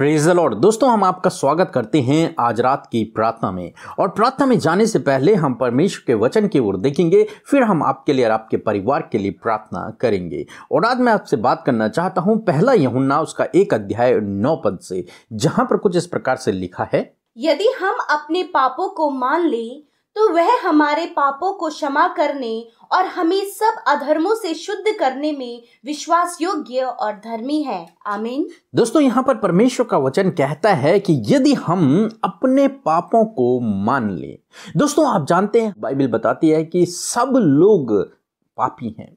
Praise Lord दोस्तों हम आपका स्वागत करते हैं आज रात की प्रार्थना में और प्रार्थना में जाने से पहले हम परमेश्वर के वचन की ओर देखेंगे फिर हम आपके लिए और आपके परिवार के लिए प्रार्थना करेंगे और आज मैं आपसे बात करना चाहता हूं पहला यमुना उसका एक अध्याय नौ पद से जहां पर कुछ इस प्रकार से लिखा है यदि हम अपने पापों को मान लें तो वह हमारे पापों को क्षमा करने और हमें सब अधर्मों से शुद्ध करने में विश्वास योग्य और धर्मी है आमीन दोस्तों यहाँ पर परमेश्वर का वचन कहता है कि यदि हम अपने पापों को मान लें दोस्तों आप जानते हैं बाइबल बताती है कि सब लोग पापी हैं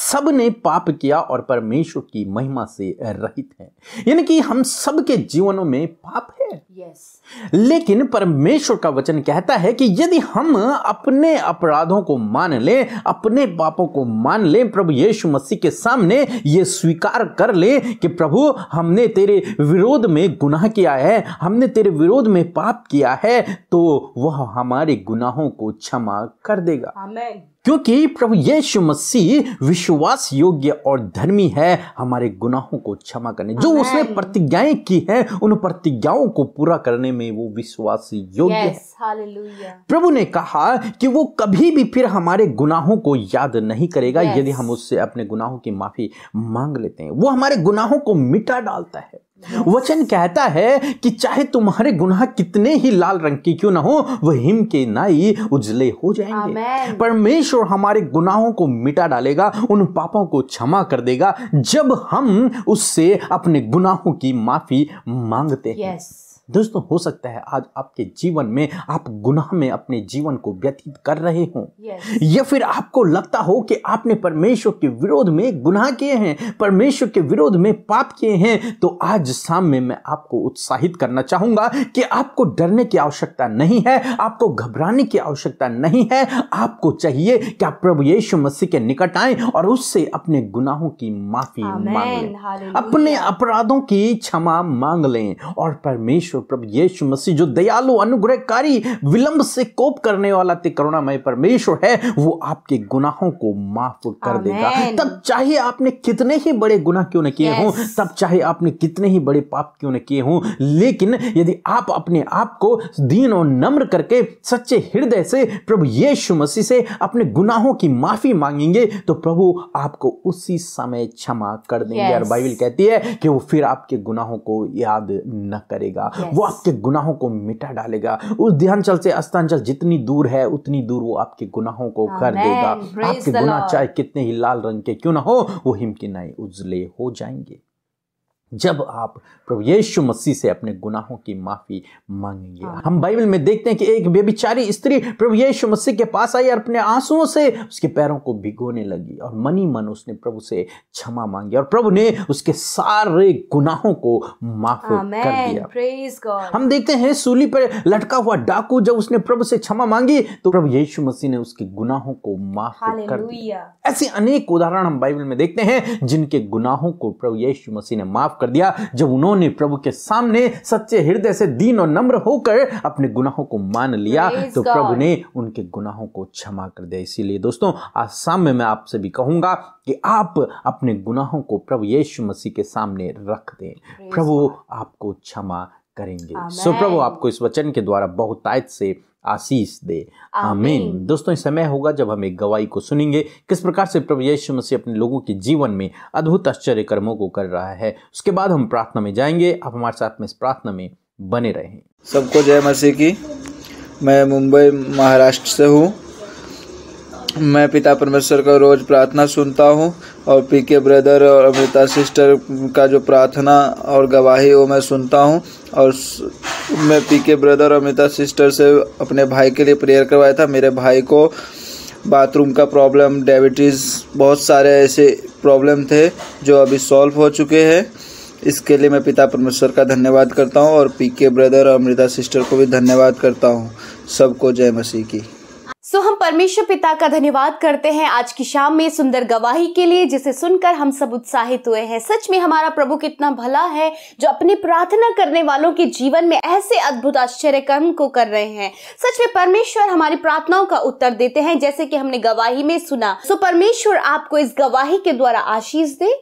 सब ने पाप किया और परमेश्वर की महिमा से रहित है यानी कि हम सबके जीवनों में पाप लेकिन परमेश्वर का वचन कहता है कि यदि हम अपने अपराधों को मान लें अपने पापों को मान लें प्रभु यीशु मसीह के सामने ये स्वीकार कर लें कि प्रभु हमने तेरे विरोध में गुनाह किया है हमने तेरे विरोध में पाप किया है तो वह हमारे गुनाहों को क्षमा कर देगा क्योंकि प्रभु यीशु मसीह विश्वास योग्य और धर्मी है हमारे गुनाहों को क्षमा करने जो उसने प्रतिज्ञाएं की है उन प्रतिज्ञाओं को पूरा करने में वो विश्वास योग्य yes, है प्रभु ने कहा कि वो कभी भी फिर हमारे गुनाहों को याद नहीं करेगा yes. यदि हम उससे अपने गुनाहों की माफी मांग लेते हैं वो हमारे गुनाहों को मिटा डालता है वचन कहता है कि चाहे तुम्हारे गुनाह कितने ही लाल रंग की क्यों ना हो वह हिम के नाई उजले हो जाएंगे परमेश्वर हमारे गुनाहों को मिटा डालेगा उन पापों को क्षमा कर देगा जब हम उससे अपने गुनाहों की माफी मांगते हैं yes. दोस्तों हो सकता है आज आपके जीवन में आप गुनाह में अपने जीवन को व्यतीत कर रहे हो या फिर आपको लगता हो कि आपने परमेश्वर के विरोध में गुनाह किए हैं परमेश्वर के विरोध में पाप किए हैं तो आज सामने मैं आपको उत्साहित करना चाहूंगा कि आपको डरने की आवश्यकता नहीं है आपको घबराने की आवश्यकता नहीं है आपको चाहिए कि आप प्रभु यीशु मसीह के निकट आए और उससे अपने गुनाहों की माफी मांग लें अपने अपराधों की क्षमा मांग लें और परमेश्वर परमेश्वर प्रभु यीशु मसीह जो दयालु अनुग्रहकारी विलंब से कोप करने वाला ते करुणामय परमेश्वर है वो आपके गुनाहों को माफ कर देगा तब चाहे आपने कितने ही बड़े गुनाह क्यों न किए हों तब चाहे आपने कितने ही बड़े पाप क्यों न किए हों लेकिन यदि आप अपने आप को दीन और नम्र करके सच्चे हृदय से प्रभु यीशु मसीह से अपने गुनाहों की माफी मांगेंगे तो प्रभु आपको उसी समय क्षमा कर देंगे और बाइबल कहती है कि वो फिर आपके गुनाहों को याद न करेगा वो आपके गुनाहों को मिटा डालेगा उस ध्यानचल से अस्तांचल जितनी दूर है उतनी दूर वो आपके गुनाहों को कर देगा आपके गुनाह चाहे कितने ही लाल रंग के क्यों ना हो वो हिमकिनाए उजले हो जाएंगे जब आप प्रभु यीशु मसीह से अपने गुनाहों की माफ़ी मांगेंगे हम बाइबल में देखते हैं कि एक बेबिचारी स्त्री प्रभु यीशु मसीह के पास आई और अपने आंसुओं से उसके पैरों को भिगोने लगी और मनी मन उसने प्रभु से क्षमा मांगी और प्रभु ने उसके सारे गुनाहों को माफ कर दिया हम देखते हैं सूली पर लटका हुआ डाकू जब उसने प्रभु से क्षमा मांगी तो प्रभु यीशु मसीह ने उसके गुनाहों को माफ कर दिया ऐसे अनेक उदाहरण हम बाइबल में देखते हैं जिनके गुनाहों को प्रभु यीशु मसीह ने माफ कर दिया जब उन्होंने प्रभु के सामने सच्चे हृदय से दीन और नम्र होकर अपने गुनाहों को मान लिया तो प्रभु ने उनके गुनाहों को क्षमा कर दिया इसीलिए दोस्तों आज शाम में मैं आपसे भी कहूंगा कि आप अपने गुनाहों को प्रभु यीशु मसीह के सामने रख दें प्रभु आपको क्षमा करेंगे सो प्रभु आपको इस वचन के द्वारा बहुतायत से आशीष दे आमीन दोस्तों इस समय होगा जब हम एक गवाही को सुनेंगे किस प्रकार से प्रभु यीशु मसीह अपने लोगों के जीवन में अद्भुत आश्चर्य कर्मों को कर रहा है उसके बाद हम प्रार्थना में जाएंगे आप हमारे साथ में इस प्रार्थना में बने रहें सबको जय मसीह की मैं मुंबई महाराष्ट्र से हूँ मैं पिता परमेश्वर का रोज प्रार्थना सुनता हूँ और पीके ब्रदर और अमृता सिस्टर का जो प्रार्थना और गवाही वो मैं सुनता हूँ और मैं पी के ब्रदर और अमिता सिस्टर से अपने भाई के लिए प्रेयर करवाया था मेरे भाई को बाथरूम का प्रॉब्लम डायबिटीज़ बहुत सारे ऐसे प्रॉब्लम थे जो अभी सॉल्व हो चुके हैं इसके लिए मैं पिता परमेश्वर का धन्यवाद करता हूँ और पी के ब्रदर और अमृता सिस्टर को भी धन्यवाद करता हूँ सबको जय मसीह की परमेश्वर पिता का धन्यवाद करते हैं आज की शाम में सुंदर गवाही के लिए जिसे सुनकर हम सब उत्साहित हुए हैं सच में हमारा प्रभु कितना भला है जो अपने प्रार्थना करने वालों के जीवन में ऐसे अद्भुत आश्चर्य कर्म को कर रहे हैं सच में परमेश्वर हमारी प्रार्थनाओं का उत्तर देते हैं जैसे कि हमने गवाही में सुना सो परमेश्वर आपको इस गवाही के द्वारा आशीष दे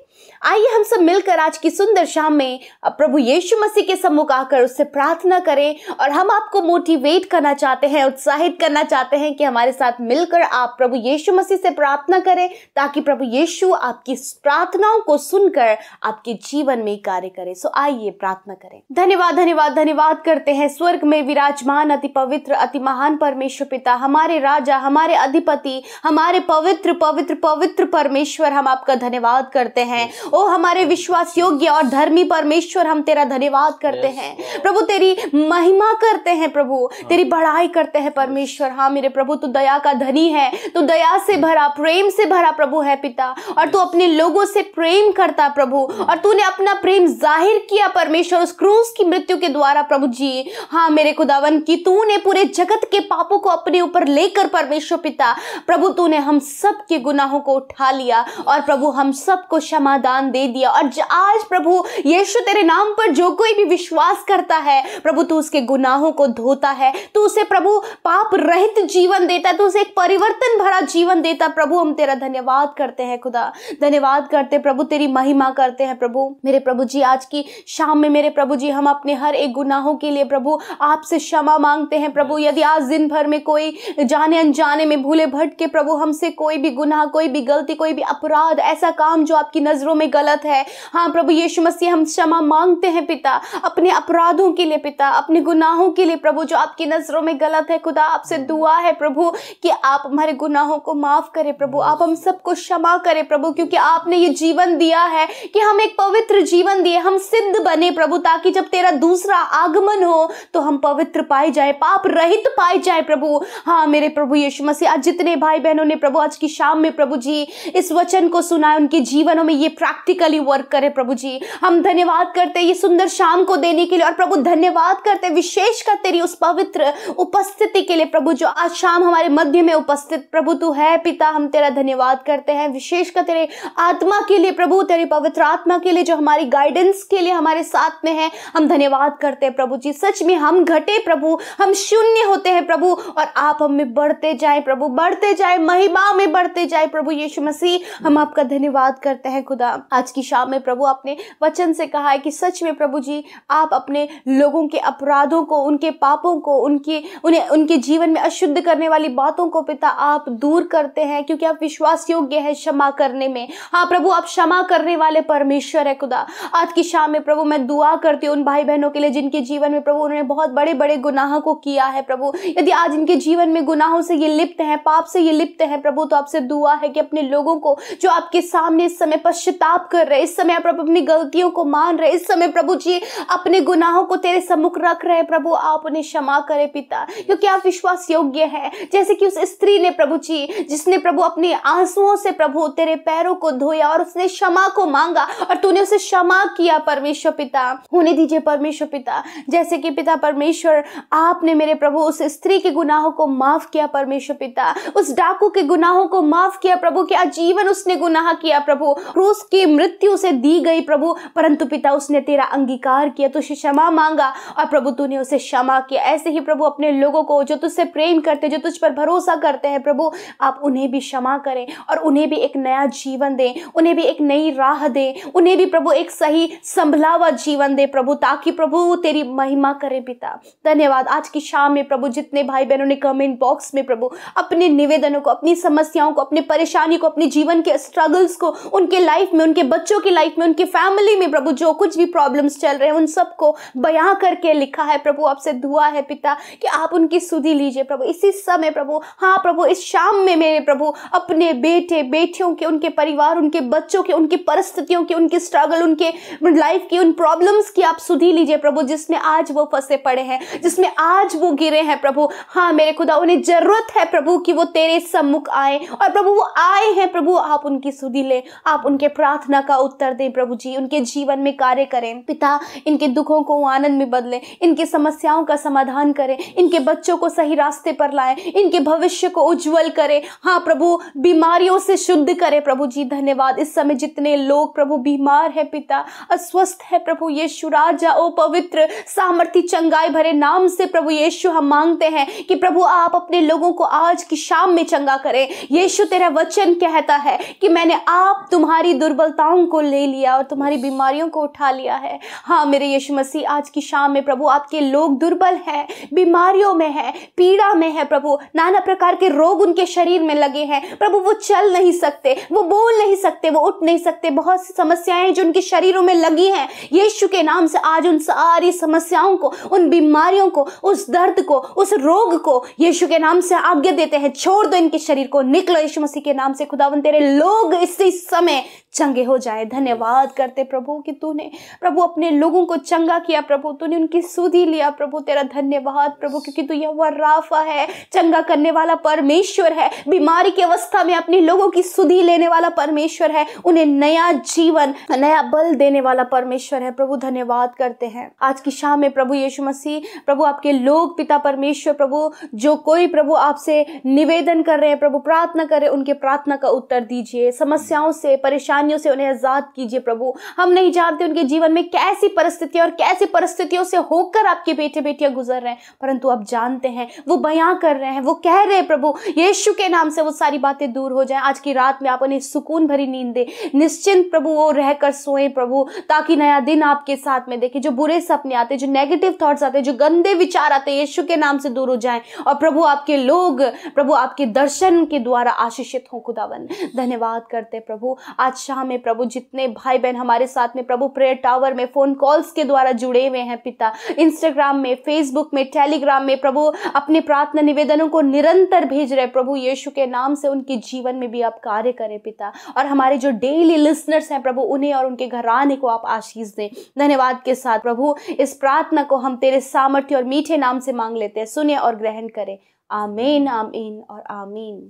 आइए हम सब मिलकर आज की सुंदर शाम में प्रभु यीशु मसीह के सम्मुख आकर उससे प्रार्थना करें और हम आपको मोटिवेट करना चाहते हैं उत्साहित करना चाहते हैं कि हमारे साथ मिलकर आप प्रभु यीशु मसीह से प्रार्थना करें ताकि प्रभु यीशु आपकी प्रार्थनाओं को सुनकर आपके जीवन में कार्य करे सो आइए प्रार्थना करें धन्यवाद धन्यवाद धन्यवाद करते हैं स्वर्ग में विराजमान अति पवित्र अति महान परमेश्वर पिता हमारे राजा हमारे अधिपति हमारे पवित्र पवित्र पवित्र परमेश्वर हम आपका धन्यवाद करते हैं हैं ओ हमारे विश्वास योग्य और धर्मी परमेश्वर हम तेरा धन्यवाद करते हैं प्रभु तेरी महिमा करते हैं प्रभु तेरी बढ़ाई करते हैं परमेश्वर हाँ मेरे प्रभु तू दया का धनी है तू दया से भरा प्रेम से भरा प्रभु है पिता और तू अपने लोगों से प्रेम करता प्रभु और तूने अपना प्रेम जाहिर किया परमेश्वर उस क्रूस की मृत्यु के द्वारा प्रभु जी हाँ मेरे खुदावन की तूने पूरे जगत के पापों को अपने ऊपर लेकर परमेश्वर पिता प्रभु तूने हम सब के गुनाहों को उठा लिया और प्रभु हम सबको क्षमा अपना दान दे दिया और आज प्रभु यीशु तेरे नाम पर जो कोई भी विश्वास करता है प्रभु तू उसके गुनाहों को धोता है तू उसे प्रभु पाप रहित जीवन देता है तू उसे एक परिवर्तन भरा जीवन देता प्रभु हम तेरा धन्यवाद करते हैं खुदा धन्यवाद करते प्रभु तेरी महिमा करते हैं प्रभु मेरे प्रभु जी आज की शाम में मेरे प्रभु जी हम अपने हर एक गुनाहों के लिए प्रभु आपसे क्षमा मांगते हैं प्रभु यदि आज दिन भर में कोई जाने अनजाने में भूले भटके प्रभु हमसे कोई भी गुनाह कोई भी गलती कोई भी अपराध ऐसा काम जो आपकी नजर नज़रों में गलत है हाँ प्रभु यीशु मसीह हम क्षमा मांगते हैं पिता अपने अपराधों के लिए पिता अपने गुनाहों के लिए प्रभु जो आपकी नज़रों में गलत है खुदा आपसे दुआ है प्रभु कि आप हमारे गुनाहों को माफ़ करें प्रभु आप हम सबको क्षमा करें प्रभु क्योंकि आपने ये जीवन दिया है कि हम एक पवित्र जीवन दिए हम सिद्ध बने प्रभु ताकि जब तेरा दूसरा आगमन हो तो हम पवित्र पाए जाए पाप रहित पाए जाए प्रभु हाँ मेरे प्रभु यीशु मसीह आज जितने भाई बहनों ने प्रभु आज की शाम में प्रभु जी इस वचन को सुना उनके जीवनों में ये प्रैक्टिकली वर्क करें प्रभु जी हम धन्यवाद करते ये सुंदर शाम को देने के लिए और प्रभु धन्यवाद करते विशेष कर तेरी उस पवित्र उपस्थिति के लिए प्रभु जो आज शाम हमारे मध्य में उपस्थित प्रभु तू है पिता हम तेरा धन्यवाद करते हैं विशेष कर तेरे आत्मा के लिए प्रभु तेरी पवित्र आत्मा के लिए जो हमारी गाइडेंस के लिए हमारे साथ में है हम धन्यवाद करते हैं प्रभु जी सच में हम घटे प्रभु हम शून्य होते हैं प्रभु और आप हमें बढ़ते जाए प्रभु बढ़ते जाए महिमा में बढ़ते जाए प्रभु यीशु मसीह हम आपका धन्यवाद करते हैं खुदा आज की शाम में प्रभु आपने वचन से कहा है कि सच में प्रभु जी आप अपने लोगों के अपराधों को उनके पापों को उनके उन्हें उनके जीवन में अशुद्ध करने वाली बातों को पिता आप दूर करते हैं क्योंकि आप विश्वास योग्य है क्षमा करने में हाँ प्रभु आप क्षमा करने वाले परमेश्वर है खुदा आज की शाम में प्रभु मैं दुआ करती हूँ उन भाई बहनों के लिए जिनके जीवन में प्रभु उन्होंने बहुत बड़े बड़े गुनाहों को किया है प्रभु यदि आज इनके जीवन में गुनाहों से ये लिप्त हैं पाप से ये लिप्त हैं प्रभु तो आपसे दुआ है कि अपने लोगों को जो आपके सामने इस समय पश्चिम पश्चाताप कर रहे इस समय प्रभु अपनी गलतियों को मान रहे इस समय प्रभु जी अपने गुनाहों को तेरे सम्मुख रख रहे प्रभु आप उन्हें क्षमा करें पिता क्योंकि आप विश्वास योग्य हैं जैसे कि उस स्त्री ने प्रभु जी जिसने प्रभु अपने आंसुओं से प्रभु तेरे पैरों को धोया और उसने क्षमा को मांगा और तूने उसे क्षमा किया परमेश्वर पिता होने दीजिए परमेश्वर पिता जैसे कि पिता परमेश्वर आपने मेरे प्रभु उस स्त्री के गुनाहों को माफ किया परमेश्वर पिता उस डाकू के गुनाहों को माफ किया प्रभु के आजीवन उसने गुनाह किया प्रभु क्रूज उसकी मृत्यु से दी गई प्रभु परंतु पिता उसने तेरा अंगीकार किया तुझे तो क्षमा मांगा और प्रभु तूने उसे क्षमा किया ऐसे ही प्रभु अपने लोगों को जो तुझसे प्रेम करते जो तुझ पर भरोसा करते हैं प्रभु आप उन्हें भी क्षमा करें और उन्हें भी एक नया जीवन दें उन्हें भी एक नई राह दें उन्हें भी प्रभु एक सही संभलावा जीवन दे प्रभु ताकि प्रभु तेरी महिमा करे पिता धन्यवाद आज की शाम में प्रभु जितने भाई बहनों ने कमेंट बॉक्स में प्रभु अपने निवेदनों को अपनी समस्याओं को अपनी परेशानी को अपने जीवन के स्ट्रगल्स को उनके लाइफ लाइफ में उनके बच्चों की लाइफ में उनकी फैमिली में प्रभु जो कुछ भी प्रॉब्लम्स चल रहे हैं उन सबको बयां करके लिखा है प्रभु आपसे दुआ है पिता कि आप उनकी सुधि लीजिए प्रभु इसी समय प्रभु हाँ प्रभु इस शाम में मेरे प्रभु अपने बेटे बेटियों के उनके परिवार उनके बच्चों के उनकी परिस्थितियों के उनके स्ट्रगल उनके लाइफ की उन प्रॉब्लम्स की आप सुधी लीजिए प्रभु जिसमें आज वो फंसे पड़े हैं जिसमें आज वो गिरे हैं प्रभु हाँ मेरे खुदा उन्हें जरूरत है प्रभु कि वो तेरे सम्मुख आए और प्रभु वो आए हैं प्रभु आप उनकी सुधी ले आप उनके प्रार्थना का उत्तर दें प्रभु जी उनके जीवन में कार्य करें पिता इनके दुखों को आनंद में बदलें इनकी समस्याओं का समाधान करें इनके बच्चों को सही रास्ते पर लाएं इनके भविष्य को उज्जवल करें हाँ प्रभु बीमारियों से शुद्ध करें प्रभु जी धन्यवाद इस समय जितने लोग प्रभु बीमार है पिता अस्वस्थ है प्रभु यीशु राजा ओ पवित्र सामर्थ्य चंगाई भरे नाम से प्रभु यीशु हम मांगते हैं कि प्रभु आप अपने लोगों को आज की शाम में चंगा करें यीशु तेरा वचन कहता है कि मैंने आप तुम्हारी दुर्बलताओं को ले लिया और तुम्हारी बीमारियों को उठा लिया है हाँ मेरे यीशु मसीह आज की शाम में प्रभु आपके लोग दुर्बल हैं बीमारियों में हैं पीड़ा में है प्रभु नाना प्रकार के रोग उनके शरीर में लगे हैं प्रभु वो चल नहीं सकते वो बोल नहीं सकते वो उठ नहीं सकते बहुत सी समस्याएं जो उनके शरीरों में लगी हैं यीशु के नाम से आज उन सारी समस्याओं को उन बीमारियों को उस दर्द को उस रोग को यीशु के नाम से आज्ञा देते हैं छोड़ दो इनके शरीर को निकलो यीशु मसीह के नाम से खुदावन तेरे लोग इसी समय चंगे हो जाए धन्यवाद करते प्रभु कि तूने प्रभु अपने लोगों को चंगा किया प्रभु तूने उनकी सुधी लिया प्रभु तेरा धन्यवाद प्रभु क्योंकि तू यह राफा है चंगा करने वाला परमेश्वर है बीमारी की अवस्था में अपने लोगों की सुधी लेने वाला परमेश्वर है उन्हें नया जीवन नया बल देने वाला परमेश्वर है प्रभु धन्यवाद करते हैं आज की शाम में प्रभु यीशु मसीह प्रभु आपके लोग पिता परमेश्वर प्रभु जो कोई प्रभु आपसे निवेदन कर रहे हैं प्रभु प्रार्थना कर रहे हैं उनके प्रार्थना का उत्तर दीजिए समस्याओं से परेशानी परेशानियों से उन्हें आज़ाद कीजिए प्रभु हम नहीं जानते उनके जीवन में कैसी परिस्थितियां और कैसी परिस्थितियों से होकर आपके बेटे बेटियां गुजर रहे हैं परंतु आप जानते हैं वो बयां कर रहे हैं वो कह रहे हैं प्रभु यीशु के नाम से वो सारी बातें दूर हो जाए आज की रात में आप उन्हें सुकून भरी नींद दे निश्चिंत प्रभु वो रहकर सोए प्रभु ताकि नया दिन आपके साथ में देखे जो बुरे सपने आते जो नेगेटिव थॉट्स आते जो गंदे विचार आते यीशु के नाम से दूर हो जाए और प्रभु आपके लोग प्रभु आपके दर्शन के द्वारा आशीषित हो खुदावन धन्यवाद करते प्रभु आज शाम जहां में प्रभु जितने भाई बहन हमारे साथ में प्रभु प्रेयर टावर में फ़ोन कॉल्स के द्वारा जुड़े हुए हैं पिता इंस्टाग्राम में फेसबुक में टेलीग्राम में प्रभु अपने प्रार्थना निवेदनों को निरंतर भेज रहे प्रभु यीशु के नाम से उनके जीवन में भी आप कार्य करें पिता और हमारे जो डेली लिसनर्स हैं प्रभु उन्हें और उनके घराने को आप आशीष दें धन्यवाद के साथ प्रभु इस प्रार्थना को हम तेरे सामर्थ्य और मीठे नाम से मांग लेते हैं सुने और ग्रहण करें आमीन आमीन और आमीन